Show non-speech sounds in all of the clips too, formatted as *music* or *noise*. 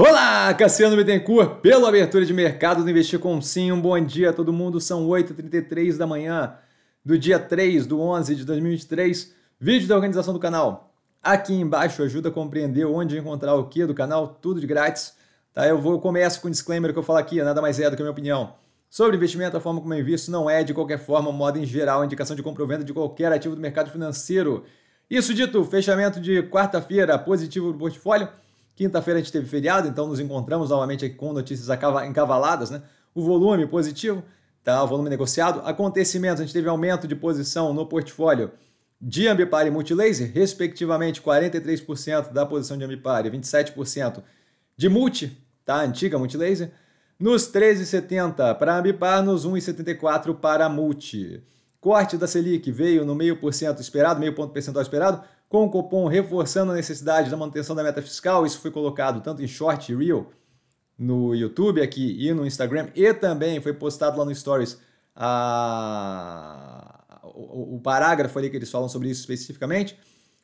Olá, Cassiano Bittencourt, pela abertura de mercado do Investir com Sim. Um bom dia a todo mundo. São 8h33 da manhã do dia 3 do 11 de 2023. Vídeo da organização do canal. Aqui embaixo ajuda a compreender onde encontrar o que do canal, tudo de grátis. Tá? Eu vou eu começo com um disclaimer que eu falo aqui, nada mais é do que a minha opinião. Sobre investimento, a forma como eu invisto não é, de qualquer forma, moda em geral, indicação de compra ou venda de qualquer ativo do mercado financeiro. Isso dito, fechamento de quarta-feira positivo do portfólio Quinta-feira a gente teve feriado, então nos encontramos novamente aqui com notícias encavaladas, né? O volume positivo, tá? O volume negociado. Acontecimentos, a gente teve aumento de posição no portfólio de Ambipar e Multilaser, respectivamente 43% da posição de Ambipar e 27% de Multi, tá? Antiga Multilaser. Nos 13,70 para Ambipar, nos 1,74 para Multi. Corte da Selic veio no meio por cento esperado, meio ponto percentual esperado, com o cupom reforçando a necessidade da manutenção da meta fiscal. Isso foi colocado tanto em short e reel no YouTube aqui e no Instagram, e também foi postado lá no Stories a... o, parágrafo ali que eles falam sobre isso especificamente.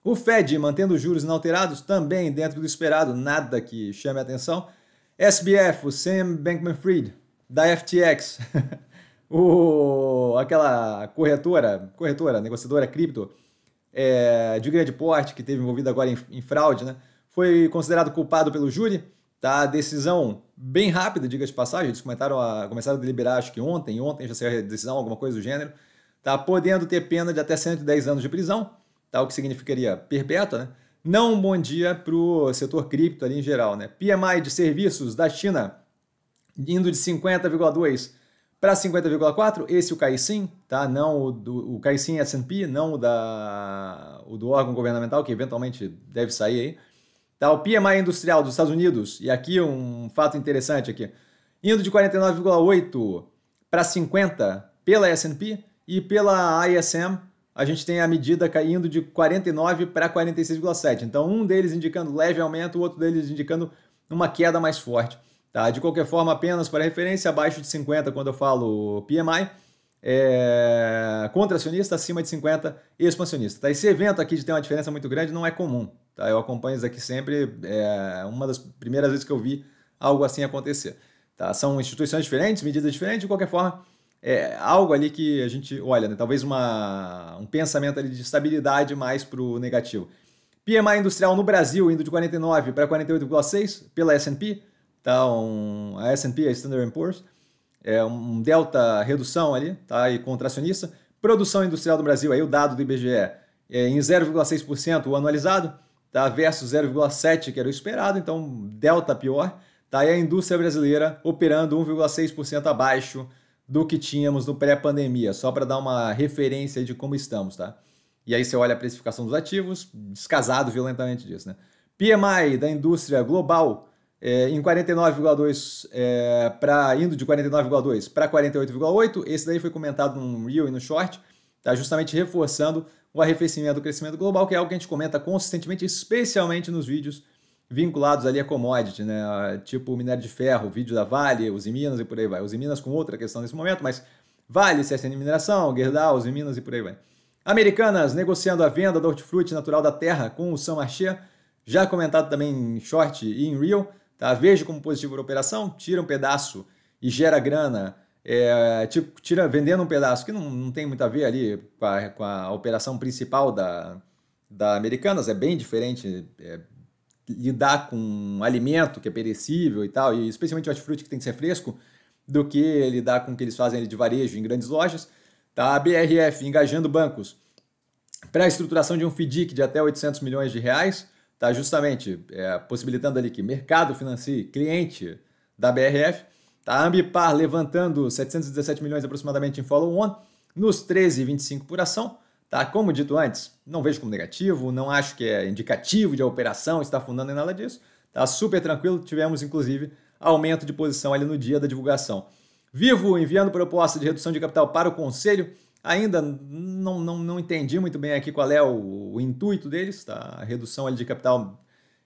O Fed mantendo os juros inalterados, também dentro do esperado, nada que chame a atenção. SBF, o Sam Bankman-Fried, da FTX, *laughs* o, aquela corretora, corretora, negociadora cripto, é, de grande porte, que teve envolvido agora em, em fraude, né? foi considerado culpado pelo júri. Tá? Decisão bem rápida, diga de passagem, eles comentaram a, começaram a deliberar, acho que ontem, ontem já saiu a decisão, alguma coisa do gênero. Tá? Podendo ter pena de até 110 anos de prisão, tá? o que significaria perpétua, né? Não um bom dia para o setor cripto ali em geral, né? PMI de serviços da China indo de 50,2 para 50,4, esse o CAICIM, tá? não o, do, o CAICIM S&P, não o, da, o do órgão governamental, que eventualmente deve sair aí. Tá? O PMI industrial dos Estados Unidos, e aqui um fato interessante aqui, indo de 49,8 para 50 pela S&P e pela ISM, a gente tem a medida caindo de 49 para 46,7. Então, um deles indicando leve aumento, o outro deles indicando uma queda mais forte. Tá? De qualquer forma, apenas para referência, abaixo de 50 quando eu falo PMI, é... contracionista, acima de 50, expansionista. Tá? Esse evento aqui de ter uma diferença muito grande não é comum. Tá? Eu acompanho isso aqui sempre, é uma das primeiras vezes que eu vi algo assim acontecer. Tá? São instituições diferentes, medidas diferentes, de qualquer forma, é algo ali que a gente olha, né? talvez uma, um pensamento ali de estabilidade mais para o negativo. PMI industrial no Brasil indo de 49 para 48,6 pela S&P, tá um, a S&P, a Standard Poor's, é um delta redução ali, tá? E contracionista. Produção industrial do Brasil, aí o dado do IBGE, é em 0,6% o anualizado, tá? Versus 0,7 que era o esperado, então delta pior, tá? E a indústria brasileira operando 1,6% abaixo do que tínhamos no pré-pandemia, só para dar uma referência de como estamos, tá? E aí você olha a precificação dos ativos, descasado violentamente disso, né? PMI da indústria global é, em 49,2 é, para indo de 49,2 para 48,8. Esse daí foi comentado no real e no Short, tá? justamente reforçando o arrefecimento do crescimento global, que é algo que a gente comenta consistentemente, especialmente nos vídeos vinculados ali a commodity, né? tipo o minério de ferro, o vídeo da Vale, os Minas e por aí vai. Os Minas com outra questão nesse momento, mas Vale, CSN Mineração, Gerdau, os Minas e por aí vai. Americanas negociando a venda do hortifruti natural da terra com o São Marché, já comentado também em short e em real. Tá? Vejo como positivo a operação, tira um pedaço e gera grana, é, tira vendendo um pedaço que não, não tem muito a ver ali com a, com a operação principal da, da Americanas, é bem diferente é, lidar com um alimento que é perecível e tal, e especialmente o hortifruti que tem que ser fresco, do que lidar com o que eles fazem ali de varejo em grandes lojas. Tá? A BRF engajando bancos para a estruturação de um FDIC de até 800 milhões de reais, está justamente é, possibilitando ali que mercado financie cliente da BRF. Tá, a Ambipar levantando 717 milhões aproximadamente em follow-on, nos 13,25 por ação. Tá? Como dito antes, não vejo como negativo, não acho que é indicativo de a operação está fundando em nada disso. Tá super tranquilo, tivemos inclusive aumento de posição ali no dia da divulgação. Vivo enviando proposta de redução de capital para o conselho Ainda não, não, não entendi muito bem aqui qual é o, o intuito deles, tá? A redução ali de capital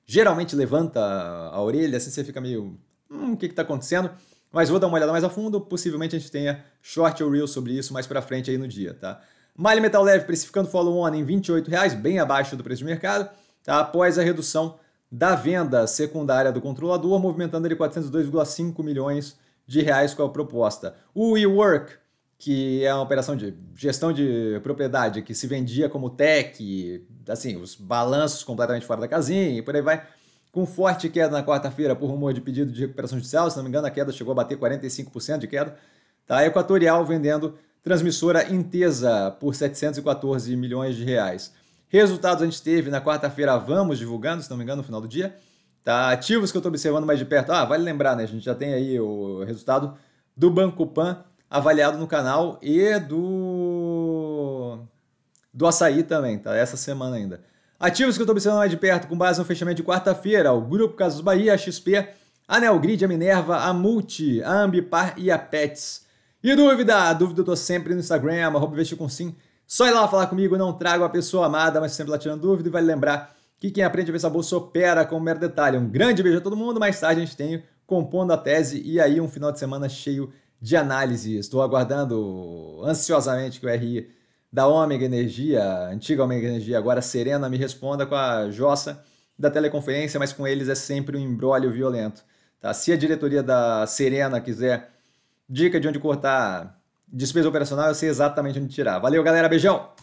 geralmente levanta a orelha, assim você fica meio. Hum, o que está acontecendo? Mas vou dar uma olhada mais a fundo, possivelmente a gente tenha short ou reel sobre isso mais para frente aí no dia, tá? Malha Metal Leve precificando follow-on em R$ reais, bem abaixo do preço de mercado, tá? após a redução da venda secundária do controlador, movimentando ele 402,5 milhões de reais com a proposta. O WeWork que é uma operação de gestão de propriedade que se vendia como tech, assim, os balanços completamente fora da casinha e por aí vai. Com forte queda na quarta-feira por rumor de pedido de recuperação judicial, se não me engano, a queda chegou a bater 45% de queda. Tá? A Equatorial vendendo transmissora Intesa por 714 milhões de reais. Resultados a gente teve na quarta-feira, vamos divulgando, se não me engano, no final do dia. Tá? Ativos que eu estou observando mais de perto. Ah, vale lembrar, né? A gente já tem aí o resultado do Banco Pan avaliado no canal e do do Açaí também, tá? Essa semana ainda. Ativos que eu estou observando mais de perto com base no fechamento de quarta-feira, o Grupo Casas Bahia, a XP, a Neogrid, a Minerva, a Multi, a Ambipar e a Pets. E dúvida? dúvida eu tô sempre no Instagram, arroba investir com sim. Só ir lá falar comigo, não trago a pessoa amada, mas sempre lá tirando dúvida e vale lembrar que quem aprende a pensar bolsa opera com um mero detalhe. Um grande beijo a todo mundo, mais tarde a gente tem Compondo a Tese e aí um final de semana cheio de de análise. Estou aguardando ansiosamente que o RI da Ômega Energia, antiga Ômega Energia, agora Serena, me responda com a Jossa da teleconferência, mas com eles é sempre um embrólio violento. Tá? Se a diretoria da Serena quiser dica de onde cortar despesa operacional, eu sei exatamente onde tirar. Valeu, galera. Beijão!